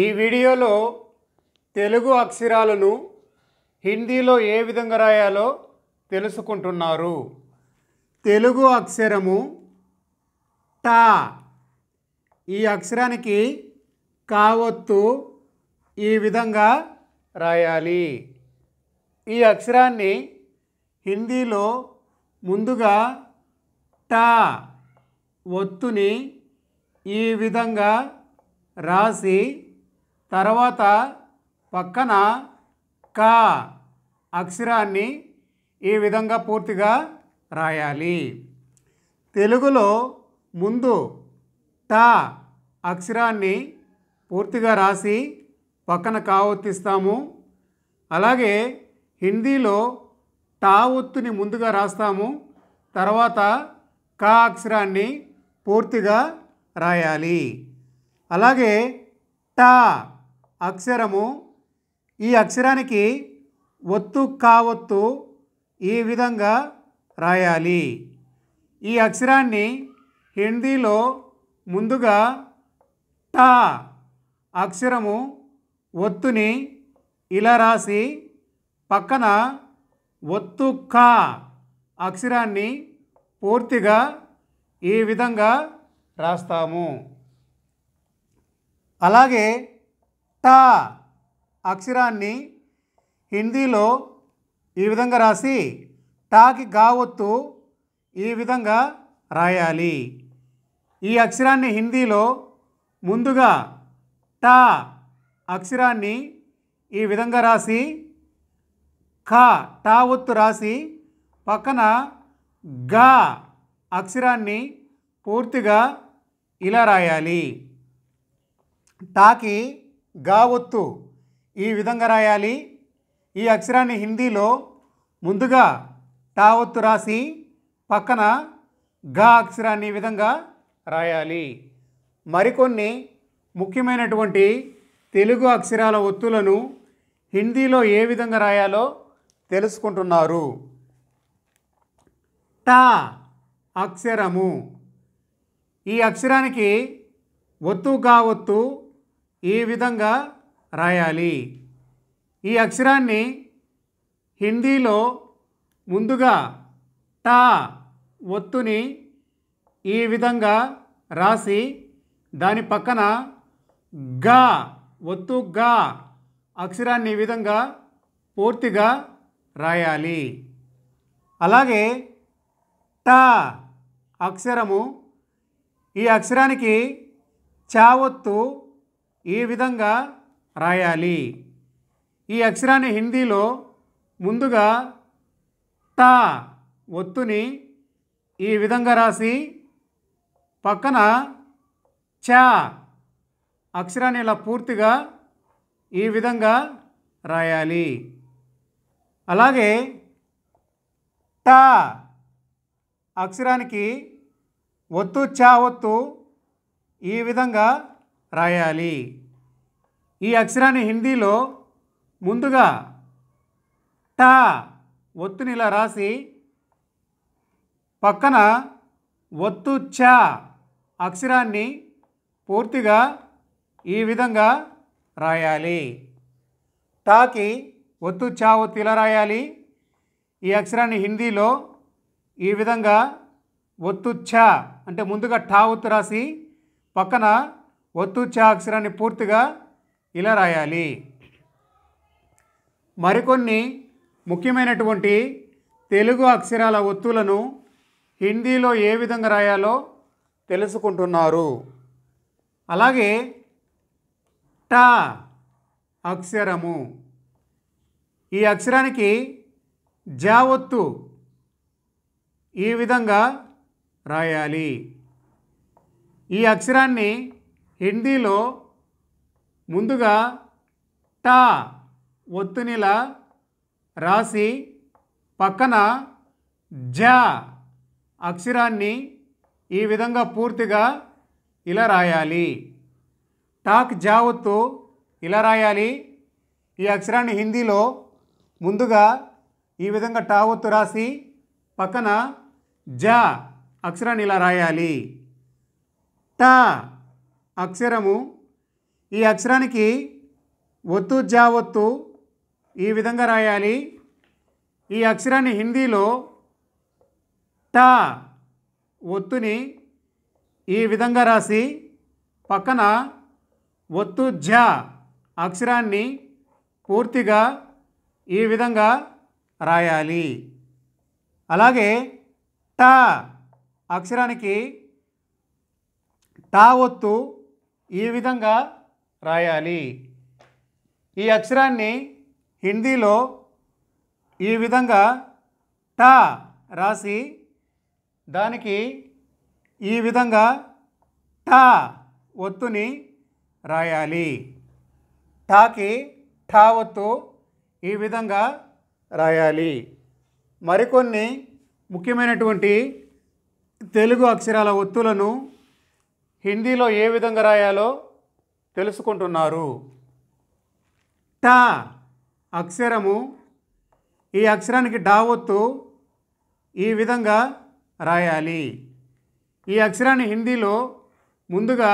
ఈ వీడియోలో తెలుగు అక్షరాలను హిందీలో ఏ విధంగా రాయాలో తెలుసుకుంటున్నారు తెలుగు అక్షరము టా ఈ అక్షరానికి కావత్తు ఈ విధంగా రాయాలి ఈ అక్షరాన్ని హిందీలో ముందుగా టా ఒత్తుని ఈ విధంగా రాసి తర్వాత పక్కన క అక్షరాన్ని ఈ విధంగా పూర్తిగా రాయాలి తెలుగులో ముందు ట అక్షరాన్ని పూర్తిగా రాసి పక్కన కా ఒత్తిస్తాము అలాగే హిందీలో టా ఒత్తుని ముందుగా రాస్తాము తర్వాత కా అక్షరాన్ని పూర్తిగా రాయాలి అలాగే టా అక్షరము ఈ అక్షరానికి ఒత్తు కావత్తు ఈ విధంగా రాయాలి ఈ అక్షరాన్ని హిందీలో ముందుగా టా అక్షరము ఒత్తుని ఇలా రాసి పక్కన ఒత్తు కా అక్షరాన్ని పూర్తిగా ఈ విధంగా రాస్తాము అలాగే టా అక్షరాన్ని హిందీలో ఈ విధంగా రాసి టాకి గావొత్తు ఈ విధంగా రాయాలి ఈ అక్షరాన్ని హిందీలో ముందుగా టా అక్షరాన్ని ఈ విధంగా రాసి ఖా టా ఒత్తు రాసి పక్కన గా అక్షరాన్ని పూర్తిగా ఇలా రాయాలి టాకి గా ఒత్తు ఈ విధంగా రాయాలి ఈ అక్షరాన్ని హిందీలో ముందుగా టా ఒత్తు రాసి పక్కన గా అక్షరాన్ని ఈ విధంగా రాయాలి మరికొన్ని ముఖ్యమైనటువంటి తెలుగు అక్షరాల ఒత్తులను హిందీలో ఏ విధంగా రాయాలో తెలుసుకుంటున్నారు టా అక్షరము ఈ అక్షరానికి ఒత్తు గా ఒత్తు ఈ విధంగా రాయాలి ఈ అక్షరాన్ని హిందీలో ముందుగా టా ఒత్తుని ఈ విధంగా రాసి దాని పక్కన గా ఒత్తు గా అక్షరాన్ని ఈ విధంగా పూర్తిగా రాయాలి అలాగే టా అక్షరము ఈ అక్షరానికి చావొత్తు ఈ విధంగా రాయాలి ఈ అక్షరాన్ని హిందీలో ముందుగా టా ఒత్తుని ఈ విధంగా రాసి పక్కన చ అక్షరాన్ని ఇలా పూర్తిగా ఈ విధంగా రాయాలి అలాగే టా అక్షరానికి ఒత్తు చా ఒత్తు ఈ విధంగా రాయాలి ఈ అక్షరాన్ని హిందీలో ముందుగా టా ఒత్తుని ఇలా రాసి పక్కన ఒత్తు చ అక్షరాన్ని పూర్తిగా ఈ విధంగా రాయాలి టాకి ఒత్తు చా ఒత్తు ఇలా రాయాలి ఈ అక్షరాన్ని హిందీలో ఈ విధంగా ఒత్తు చ అంటే ముందుగా టా ఒత్తు రాసి పక్కన ఒత్తు చ అక్షరాన్ని పూర్తిగా ఇలా రాయాలి మరికొన్ని ముఖ్యమైనటువంటి తెలుగు అక్షరాల ఒత్తులను హిందీలో ఏ విధంగా రాయాలో తెలుసుకుంటున్నారు అలాగే ట అక్షరము ఈ అక్షరానికి జా ఒత్తు ఈ విధంగా రాయాలి ఈ అక్షరాన్ని హిందీలో ముందుగా టా ఒత్తునిలా రాసి పక్కన జ అక్షరాన్ని ఈ విధంగా పూర్తిగా ఇలా రాయాలి టాక్ జా ఒత్తు ఇలా రాయాలి ఈ అక్షరాన్ని హిందీలో ముందుగా ఈ విధంగా టా ఒత్తు రాసి పక్కన జ అక్షరాన్ని ఇలా రాయాలి టా అక్షరము ఈ అక్షరానికి ఒత్తు జా ఒత్తు ఈ విధంగా రాయాలి ఈ అక్షరాన్ని హిందీలో టా ఒత్తుని ఈ విధంగా రాసి పక్కన ఒత్తు జా అక్షరాన్ని పూర్తిగా ఈ విధంగా రాయాలి అలాగే టా అక్షరానికి టా ఒత్తు ఈ విధంగా రాయాలి ఈ అక్షరాన్ని హిందీలో ఈ విధంగా టా రాసి దానికి ఈ విధంగా టా ఒత్తుని రాయాలి టాకి టా ఒత్తు ఈ విధంగా రాయాలి మరికొన్ని ముఖ్యమైనటువంటి తెలుగు అక్షరాల ఒత్తులను హిందీలో ఏ విధంగా రాయాలో తెలుసుకుంటున్నారు ట అక్షరము ఈ అక్షరానికి డావొత్తు ఈ విధంగా రాయాలి ఈ అక్షరాన్ని హిందీలో ముందుగా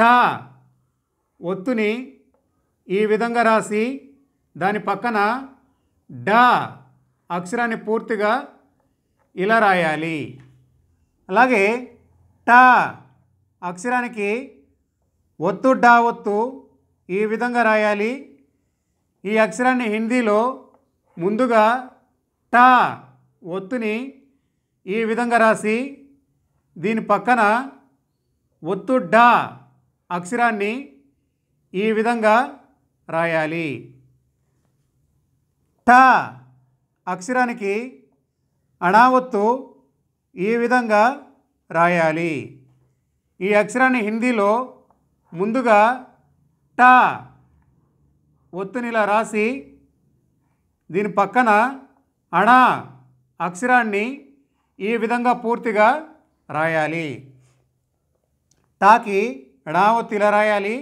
టా ఒత్తుని ఈ విధంగా రాసి దాని పక్కన డా అక్షరాన్ని పూర్తిగా ఇలా రాయాలి అలాగే టా అక్షరానికి ఒత్తు డా ఒత్తు ఈ విధంగా రాయాలి ఈ అక్షరాన్ని హిందీలో ముందుగా టా ఒత్తుని ఈ విధంగా రాసి దీని పక్కన ఒత్తు డా అక్షరాన్ని ఈ విధంగా రాయాలి టా అక్షరానికి అణావత్తు ఈ విధంగా రాయాలి ఈ అక్షరాన్ని హిందీలో ముందుగా టా ఒత్తునిలా రాసి దీని పక్కన అణా అక్షరాన్ని ఈ విధంగా పూర్తిగా రాయాలి టాకి డా ఇలా రాయాలి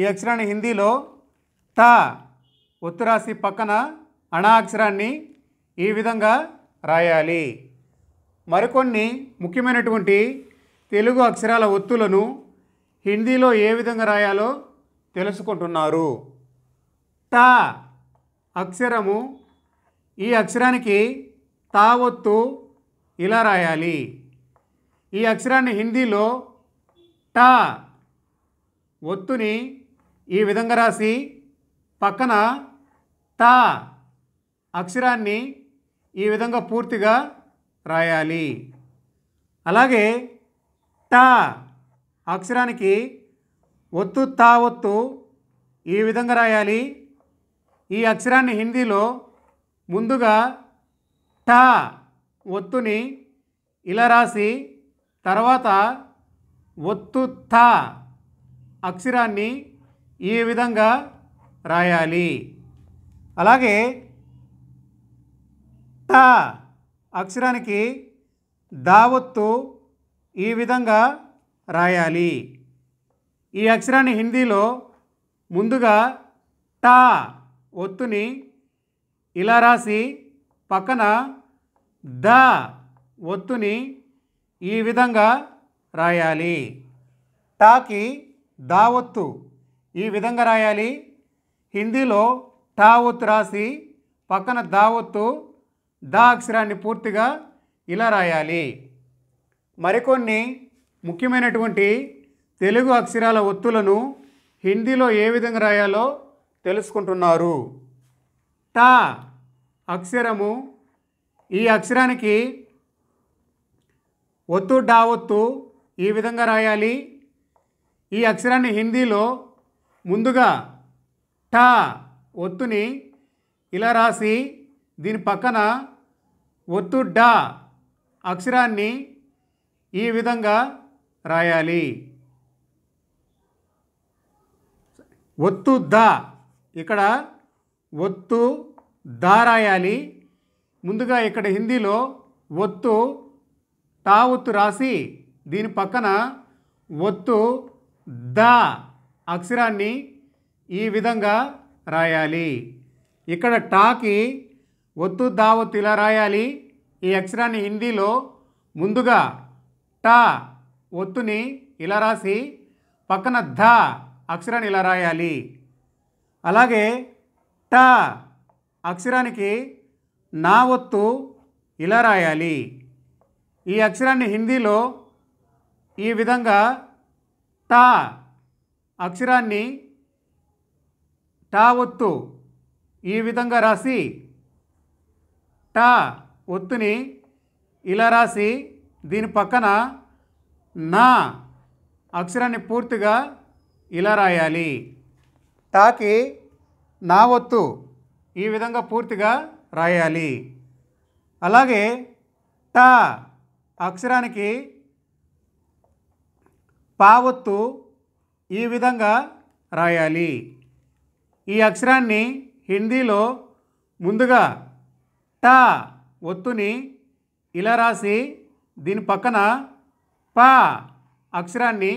ఈ అక్షరాన్ని హిందీలో టా ఒత్తు రాసి పక్కన అణా అక్షరాన్ని ఈ విధంగా రాయాలి మరికొన్ని ముఖ్యమైనటువంటి తెలుగు అక్షరాల ఒత్తులను హిందీలో ఏ విధంగా రాయాలో తెలుసుకుంటున్నారు ట అక్షరము ఈ అక్షరానికి తా ఒత్తు ఇలా రాయాలి ఈ అక్షరాన్ని హిందీలో ట ఒత్తుని ఈ విధంగా రాసి పక్కన తా అక్షరాన్ని ఈ విధంగా పూర్తిగా రాయాలి అలాగే ట అక్షరానికి ఒత్తు తా ఒత్తు ఈ విధంగా రాయాలి ఈ అక్షరాన్ని హిందీలో ముందుగా ట ఒత్తుని ఇలా రాసి తర్వాత ఒత్తు తా అక్షరాన్ని ఈ విధంగా రాయాలి అలాగే ట అక్షరానికి దావత్తు ఈ విధంగా రాయాలి ఈ అక్షరాన్ని హిందీలో ముందుగా టా ఒత్తుని ఇలా రాసి పక్కన ద ఒత్తుని ఈ విధంగా రాయాలి టాకి దావత్తు ఈ విధంగా రాయాలి హిందీలో టా ఒత్తు రాసి పక్కన ఒత్తు దా అక్షరాన్ని పూర్తిగా ఇలా రాయాలి మరికొన్ని ముఖ్యమైనటువంటి తెలుగు అక్షరాల ఒత్తులను హిందీలో ఏ విధంగా రాయాలో తెలుసుకుంటున్నారు టా అక్షరము ఈ అక్షరానికి ఒత్తు డా ఒత్తు ఈ విధంగా రాయాలి ఈ అక్షరాన్ని హిందీలో ముందుగా టా ఒత్తుని ఇలా రాసి దీని పక్కన ఒత్తు డా అక్షరాన్ని ఈ విధంగా రాయాలి ఒత్తు ద ఇక్కడ ఒత్తు ద రాయాలి ముందుగా ఇక్కడ హిందీలో ఒత్తు టా ఒత్తు రాసి దీని పక్కన ఒత్తు ద అక్షరాన్ని ఈ విధంగా రాయాలి ఇక్కడ టాకి ఒత్తు దావత్ ఇలా రాయాలి ఈ అక్షరాన్ని హిందీలో ముందుగా టా ఒత్తుని ఇలా రాసి పక్కన ధ అక్షరాన్ని ఇలా రాయాలి అలాగే ట అక్షరానికి నా ఒత్తు ఇలా రాయాలి ఈ అక్షరాన్ని హిందీలో ఈ విధంగా టా అక్షరాన్ని టా ఒత్తు ఈ విధంగా రాసి టా ఒత్తుని ఇలా రాసి దీని పక్కన నా అక్షరాన్ని పూర్తిగా ఇలా రాయాలి టాకి నా ఒత్తు ఈ విధంగా పూర్తిగా రాయాలి అలాగే టా అక్షరానికి పావొత్తు ఈ విధంగా రాయాలి ఈ అక్షరాన్ని హిందీలో ముందుగా ట ఒత్తుని ఇలా రాసి దీని పక్కన ప అక్షరాన్ని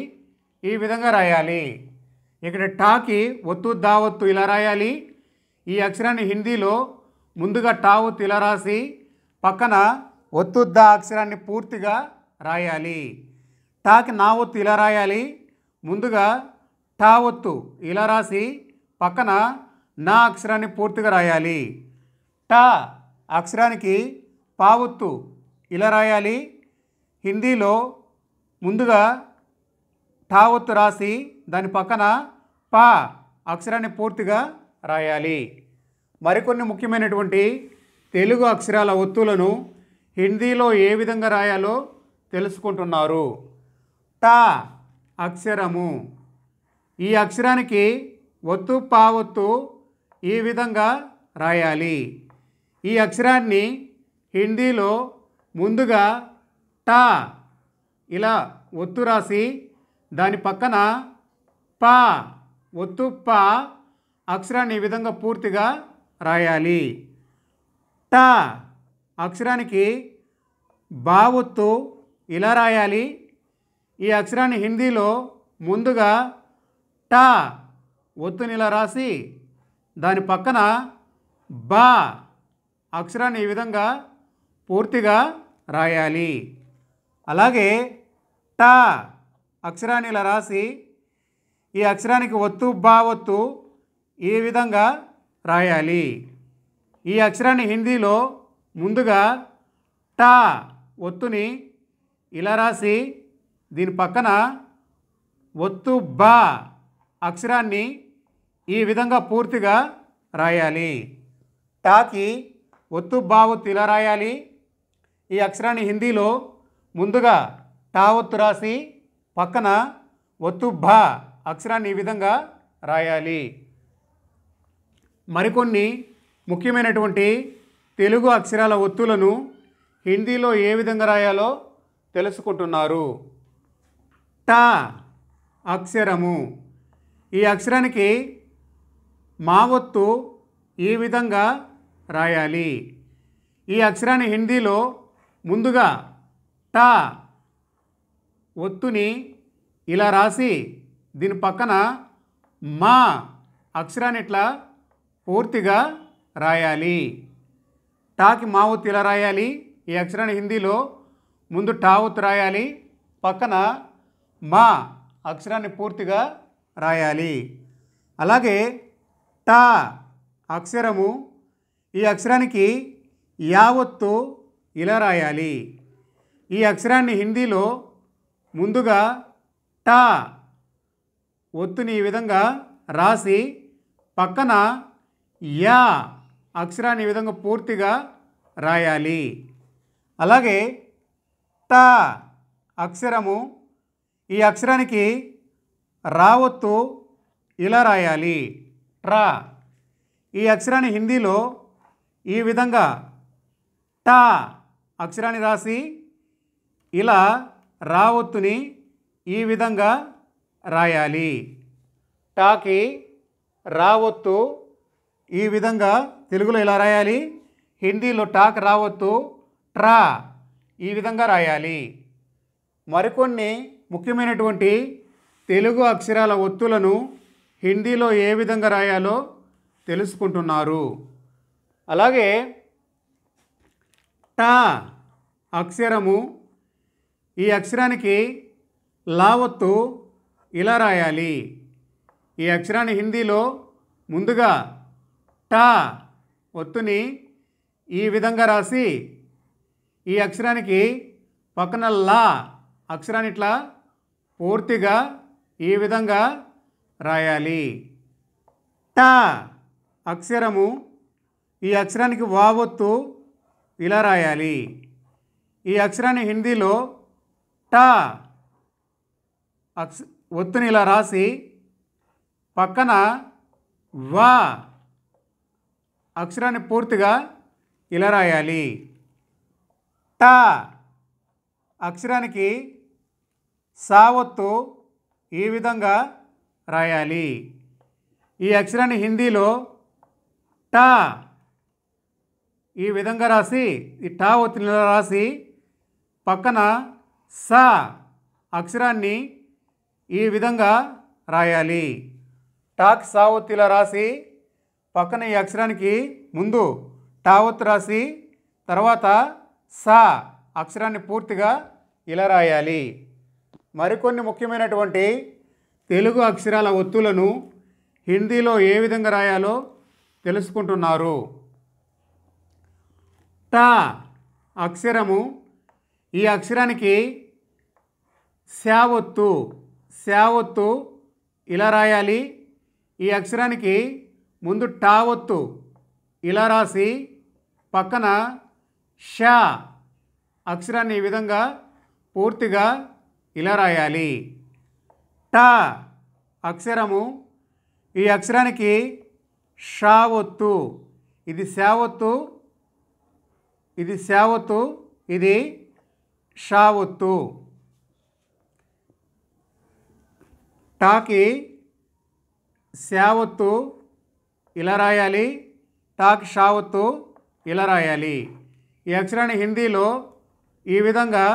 ఈ విధంగా రాయాలి ఇక్కడ టాకి ఒత్తు దా ఒత్తు ఇలా రాయాలి ఈ అక్షరాన్ని హిందీలో ముందుగా టా ఒత్తు ఇలా రాసి పక్కన ఒత్తు దా అక్షరాన్ని పూర్తిగా రాయాలి టాకి నా ఒత్తు ఇలా రాయాలి ముందుగా టా ఒత్తు ఇలా రాసి పక్కన నా అక్షరాన్ని పూర్తిగా రాయాలి టా అక్షరానికి పావొత్తు ఇలా రాయాలి హిందీలో ముందుగా టావొత్తు రాసి దాని పక్కన పా అక్షరాన్ని పూర్తిగా రాయాలి మరికొన్ని ముఖ్యమైనటువంటి తెలుగు అక్షరాల ఒత్తులను హిందీలో ఏ విధంగా రాయాలో తెలుసుకుంటున్నారు టా అక్షరము ఈ అక్షరానికి ఒత్తు పావొత్తు ఈ విధంగా రాయాలి ఈ అక్షరాన్ని హిందీలో ముందుగా టా ఇలా ఒత్తు రాసి దాని పక్కన పా ఒత్తు పా అక్షరాన్ని ఈ విధంగా పూర్తిగా రాయాలి టా అక్షరానికి బా ఒత్తు ఇలా రాయాలి ఈ అక్షరాన్ని హిందీలో ముందుగా టా ఒత్తుని ఇలా రాసి దాని పక్కన బా అక్షరాన్ని ఈ విధంగా పూర్తిగా రాయాలి అలాగే ట అక్షరాన్ని ఇలా రాసి ఈ అక్షరానికి ఒత్తు బా ఒత్తు ఈ విధంగా రాయాలి ఈ అక్షరాన్ని హిందీలో ముందుగా టా ఒత్తుని ఇలా రాసి దీని పక్కన ఒత్తు బా అక్షరాన్ని ఈ విధంగా పూర్తిగా రాయాలి టాకి ఒత్తు బావు తిల రాయాలి ఈ అక్షరాన్ని హిందీలో ముందుగా టా ఒత్తు రాసి పక్కన ఒత్తు భా అక్షరాన్ని ఈ విధంగా రాయాలి మరికొన్ని ముఖ్యమైనటువంటి తెలుగు అక్షరాల ఒత్తులను హిందీలో ఏ విధంగా రాయాలో తెలుసుకుంటున్నారు టా అక్షరము ఈ అక్షరానికి మా ఒత్తు ఈ విధంగా రాయాలి ఈ అక్షరాన్ని హిందీలో ముందుగా టా ఒత్తుని ఇలా రాసి దీని పక్కన మా అక్షరాన్ని ఇట్లా పూర్తిగా రాయాలి టాకి మా ఒత్తు ఇలా రాయాలి ఈ అక్షరాన్ని హిందీలో ముందు టా ఒత్తు రాయాలి పక్కన మా అక్షరాన్ని పూర్తిగా రాయాలి అలాగే టా అక్షరము ఈ అక్షరానికి యావత్తు ఇలా రాయాలి ఈ అక్షరాన్ని హిందీలో ముందుగా టా ఒత్తుని ఈ విధంగా రాసి పక్కన యా అక్షరాన్ని ఈ విధంగా పూర్తిగా రాయాలి అలాగే ట అక్షరము ఈ అక్షరానికి రావత్తు ఇలా రాయాలి ట్రా ఈ అక్షరాన్ని హిందీలో ఈ విధంగా టా అక్షరాన్ని రాసి ఇలా రావొత్తుని ఈ విధంగా రాయాలి టాకి రావొత్తు ఈ విధంగా తెలుగులో ఇలా రాయాలి హిందీలో టాక్ రావొత్తు ట్రా ఈ విధంగా రాయాలి మరికొన్ని ముఖ్యమైనటువంటి తెలుగు అక్షరాల ఒత్తులను హిందీలో ఏ విధంగా రాయాలో తెలుసుకుంటున్నారు అలాగే టా అక్షరము ఈ అక్షరానికి లావత్తు ఇలా రాయాలి ఈ అక్షరాన్ని హిందీలో ముందుగా టా ఒత్తుని ఈ విధంగా రాసి ఈ అక్షరానికి పక్కన లా అక్షరాన్ని ఇట్లా పూర్తిగా ఈ విధంగా రాయాలి టా అక్షరము ఈ అక్షరానికి వావొత్తు ఇలా రాయాలి ఈ అక్షరాన్ని హిందీలో టా అక్ష ఒత్తుని ఇలా రాసి పక్కన వా అక్షరాన్ని పూర్తిగా ఇలా రాయాలి టా అక్షరానికి సావత్తు ఈ విధంగా రాయాలి ఈ అక్షరాన్ని హిందీలో టా ఈ విధంగా రాసి ఈ టా ఒత్తిడిలో రాసి పక్కన స అక్షరాన్ని ఈ విధంగా రాయాలి టాక్ సా ఒత్తిలా రాసి పక్కన ఈ అక్షరానికి ముందు టా ఒత్తి రాసి తర్వాత సా అక్షరాన్ని పూర్తిగా ఇలా రాయాలి మరికొన్ని ముఖ్యమైనటువంటి తెలుగు అక్షరాల ఒత్తులను హిందీలో ఏ విధంగా రాయాలో తెలుసుకుంటున్నారు తా అక్షరము ఈ అక్షరానికి శావొత్తు శావొత్తు ఇలా రాయాలి ఈ అక్షరానికి ముందు ఒత్తు ఇలా రాసి పక్కన షా అక్షరాన్ని ఈ విధంగా పూర్తిగా ఇలా రాయాలి ట అక్షరము ఈ అక్షరానికి షా ఒత్తు ఇది శావొత్తు ఇది శావతు ఇది షావత్తు టాకి సేవత్తు ఇలా రాయాలి టాక్ షావత్తు ఇలా రాయాలి ఈ అక్షరాన్ని హిందీలో ఈ విధంగా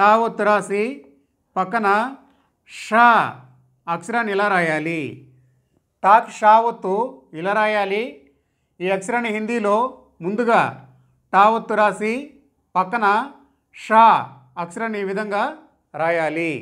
టావత్తు రాసి పక్కన షా అక్షరాన్ని ఇలా రాయాలి టాక్ షావత్తు ఇలా రాయాలి ఈ అక్షరాన్ని హిందీలో ముందుగా తావత్తు రాసి పక్కన షా అక్షరాన్ని ఈ విధంగా రాయాలి